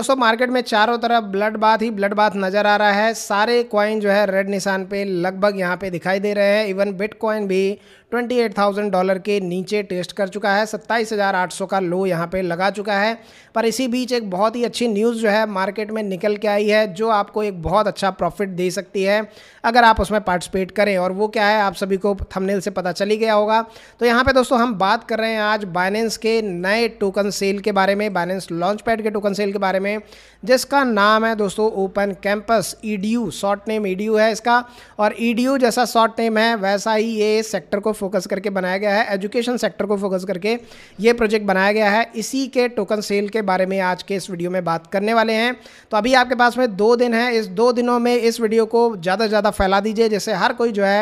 दोस्तों मार्केट में चारों तरफ ब्लड बाथ ही ब्लड बाथ नज़र आ रहा है सारे क्वाइन जो है रेड निशान पे लगभग यहाँ पे दिखाई दे रहे हैं इवन बिटकॉइन भी 28,000 डॉलर के नीचे टेस्ट कर चुका है 27,800 का लो यहाँ पे लगा चुका है पर इसी बीच एक बहुत ही अच्छी न्यूज़ जो है मार्केट में निकल के आई है जो आपको एक बहुत अच्छा प्रॉफिट दे सकती है अगर आप उसमें पार्टिसिपेट करें और वो क्या है आप सभी को थंबनेल से पता चली गया होगा तो यहाँ पर दोस्तों हम बात कर रहे हैं आज बाइनेंस के नए टोकन सेल के बारे में बाइनेंस लॉन्च पैड के टोकन सेल के बारे में जिसका नाम है दोस्तों open campus E short name E है इसका और ई e जैसा शॉर्ट नेम है वैसा ही ये सेक्टर को फोकस करके बनाया गया है एजुकेशन सेक्टर को फोकस करके ये प्रोजेक्ट बनाया गया है इसी के टोकन सेल के बारे में आज के इस वीडियो में बात करने वाले हैं तो अभी आपके पास में दो दिन है इस दो दिनों में इस वीडियो को ज़्यादा से ज़्यादा फैला दीजिए जैसे हर कोई जो है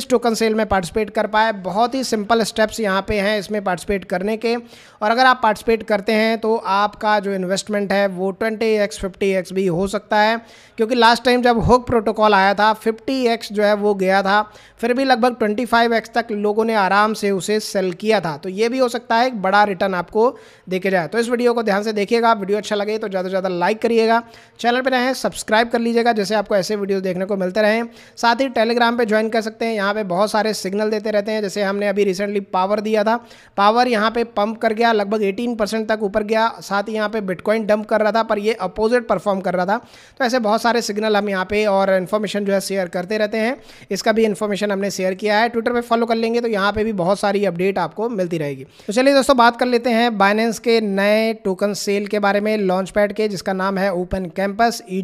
इस टोकन सेल में पार्टिसिपेट कर पाए बहुत ही सिंपल स्टेप्स यहाँ पर हैं इसमें पार्टिसिपेट करने के और अगर आप पार्टिसिपेट करते हैं तो आपका जो इन्वेस्टमेंट है वो ट्वेंटी एक्स फिफ्टी एक्स भी हो सकता है क्योंकि लास्ट टाइम जब हुक प्रोटोकॉल आया था फिफ्टी एक्स जो है वो गया था फिर भी लगभग ट्वेंटी फाइव एक्स तक लोगों ने आराम से उसे सेल किया था तो ये भी हो सकता है एक बड़ा रिटर्न आपको देखे जाए तो इस वीडियो को ध्यान से देखिएगा वीडियो अच्छा लगे तो ज़्यादा से ज़्यादा लाइक करिएगा चैनल पर रहें सब्सक्राइब कर लीजिएगा जैसे आपको ऐसे वीडियो देखने को मिलते रहें साथ ही टेलीग्राम पर ज्वाइन कर सकते हैं यहाँ पर बहुत सारे सिग्नल देते रहते हैं जैसे हमने अभी रिसेंटली पावर दिया था पावर यहाँ पर पंप कर गया लगभग एटीन तक ऊपर गया साथ ही यहाँ पर बिटकॉइन डंप कर रहा था पर ये अपोजिट परफॉर्म कर रहा था तो ऐसे बहुत सारे सिग्नल हम यहाँ पे और इन्फॉर्मेशन जो है शेयर करते रहते हैं इसका भी इन्फॉर्मेशन हमने शेयर किया है ट्विटर पर फॉलो कर लेंगे देखेंगे तो यहाँ पे भी बहुत सारी अपडेट आपको मिलती रहेगी तो चलिए दोस्तों बात कर लेते हैं बाइनेंस के नए टोकन सेल के बारे में लॉन्च पैड के जिसका नाम है ओपन कैंपस ई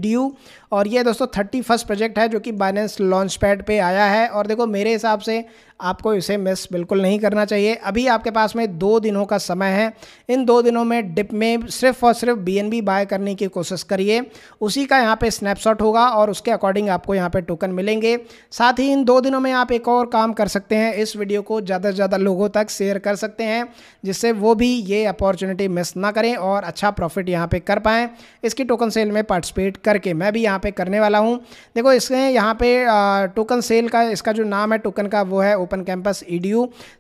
और ये दोस्तों थर्टी फर्स्ट प्रोजेक्ट है जो कि बाइनेंस लॉन्च पैड पर आया है और देखो मेरे हिसाब से आपको इसे मिस बिल्कुल नहीं करना चाहिए अभी आपके पास में दो दिनों का समय है इन दो दिनों में डिप में सिर्फ और सिर्फ बी बाय करने की कोशिश करिए उसी का यहाँ पे स्नैपशॉट होगा और उसके अकॉर्डिंग आपको यहाँ पे टोकन मिलेंगे साथ ही इन दो दिनों में आप एक और काम कर सकते हैं इस वीडियो को ज़्यादा से ज़्यादा लोगों तक शेयर कर सकते हैं जिससे वो भी ये अपॉर्चुनिटी मिस ना करें और अच्छा प्रॉफिट यहाँ पर कर पाएँ इसकी टोकन सेल में पार्टिसिपेट करके मैं भी यहाँ पे करने वाला हूँ देखो इसके यहाँ पे टोकन सेल का इसका जो नाम है टोकन का वो है ओपन कैंपस ई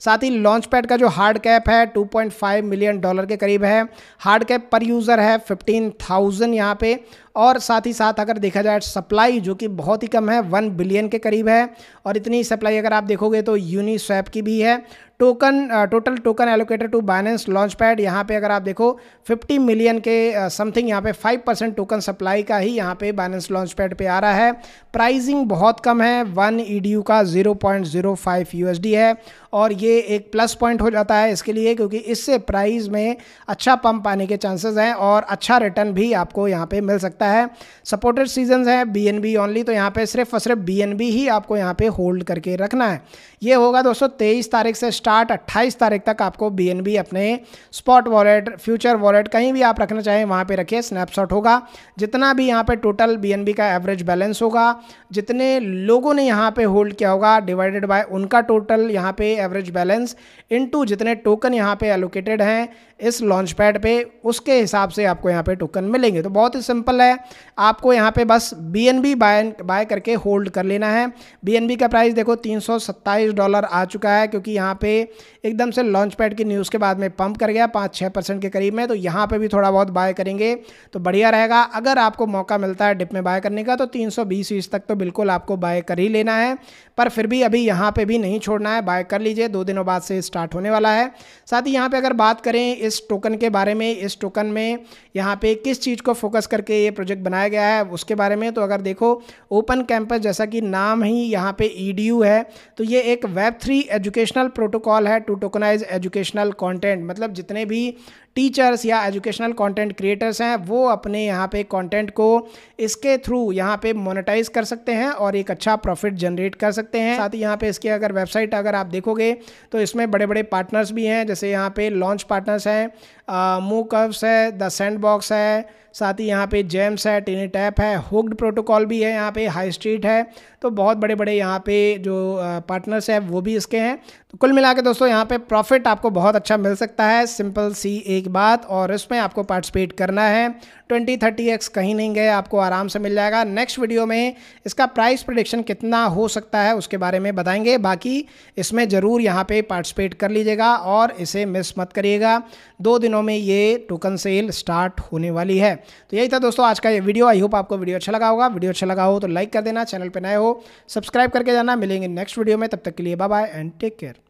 साथ ही लॉन्च पैड का जो हार्ड कैप है 2.5 मिलियन डॉलर के करीब है हार्ड कैप पर यूज़र है 15,000 यहाँ पे और साथ ही साथ अगर देखा जाए सप्लाई जो कि बहुत ही कम है वन बिलियन के करीब है और इतनी सप्लाई अगर आप देखोगे तो यूनिस्वैप की भी है token total token allocated to Binance launchpad यहाँ पे अगर आप देखो 50 मिलियन के समथिंग uh, यहाँ पे 5 परसेंट टोकन सप्लाई का ही यहाँ पे बाइनेंस लॉन्च पैड पर आ रहा है प्राइजिंग बहुत कम है वन ई e का ज़ीरो पॉइंट ज़ीरो फाइव यू है और ये एक प्लस पॉइंट हो जाता है इसके लिए क्योंकि इससे प्राइस में अच्छा पंप आने के चांसेस हैं और अच्छा रिटर्न भी आपको यहाँ पे मिल सकता है सपोर्टेड सीजन हैं बी एन बी ओनली तो यहाँ पे सिर्फ और सिर्फ बी एन बी ही आपको यहाँ पे होल्ड करके रखना है ये होगा दोस्तों तेईस तारीख से स्टार्ट 28 तारीख तक आपको बी अपने स्पॉट वॉलेट फ्यूचर वॉलेट कहीं भी आप रखना चाहें वहाँ पर रखिए स्नैपशॉट होगा जितना भी यहाँ पर टोटल बी का एवरेज बैलेंस होगा जितने लोगों ने यहाँ पे होल्ड किया होगा डिवाइडेड बाय उनका टोटल यहाँ पे एवरेज बैलेंस इनटू जितने टोकन यहाँ पे एलोकेटेड हैं इस लॉन्च पैड पर उसके हिसाब से आपको यहाँ पे टोकन मिलेंगे तो बहुत ही सिंपल है आपको यहाँ पे बस B N B buy buy करके होल्ड कर लेना है बी एन बी का प्राइस देखो तीन डॉलर आ चुका है क्योंकि यहाँ पे पे एकदम से लॉन्च पैड की न्यूज़ के बाद में पंप कर गया पाँच छः परसेंट के करीब में तो यहाँ पे भी थोड़ा बहुत बाय करेंगे तो बढ़िया रहेगा अगर आपको मौका मिलता है डिप में बाय करने का तो तीन सौ तक तो बिल्कुल आपको बाय कर ही लेना है पर फिर भी अभी यहाँ पर भी नहीं छोड़ना है बाय कर लीजिए दो दिनों बाद से स्टार्ट होने वाला है साथ ही यहाँ पर अगर बात करें इस टोकन के बारे में इस टोकन में यहाँ पर किस चीज़ को फोकस करके ये प्रोजेक्ट बनाया गया है उसके बारे में तो अगर देखो ओपन कैंपस जैसा कि नाम ही यहाँ पे ईडीयू e है तो ये एक web three educational protocol call है टू टोकनाइज एजुकेशनल कंटेंट मतलब जितने भी टीचर्स या एजुकेशनल कंटेंट क्रिएटर्स हैं वो अपने यहाँ पे कंटेंट को इसके थ्रू यहाँ पे मोनेटाइज कर सकते हैं और एक अच्छा प्रॉफिट जनरेट कर सकते हैं साथ ही यहाँ पे इसकी अगर वेबसाइट अगर आप देखोगे तो इसमें बड़े बड़े पार्टनर्स भी हैं जैसे यहाँ पे लॉन्च पार्टनर्स हैं मूकअप्स है द सेंड बॉक्स है साथ ही यहाँ पे जेम्स है टेनी टैप है हुक्ड प्रोटोकॉल भी है यहाँ पे हाई स्ट्रीट है तो बहुत बड़े बड़े यहाँ पे जो पार्टनर्स हैं वो भी इसके हैं तो कुल मिला के दोस्तों यहाँ पे प्रॉफिट आपको बहुत अच्छा मिल सकता है सिंपल सी एक की बात और इसमें आपको पार्टिसिपेट करना है ट्वेंटी थर्टी एक्स कहीं नहीं गए आपको आराम से मिल जाएगा नेक्स्ट वीडियो में इसका प्राइस प्रोडिक्शन कितना हो सकता है उसके बारे में बताएंगे बाकी इसमें ज़रूर यहाँ पे पार्टिसिपेट कर लीजिएगा और इसे मिस मत करिएगा दो दिनों में ये टोकन सेल स्टार्ट होने वाली है तो यही था दोस्तों आज का ये वीडियो आई होप आपको वीडियो अच्छा लगा होगा वीडियो अच्छा लगा हो तो लाइक कर देना चैनल पर नए हो सब्सक्राइब करके जाना मिलेंगे नेक्स्ट वीडियो में तब तक के लिए bye bye and take care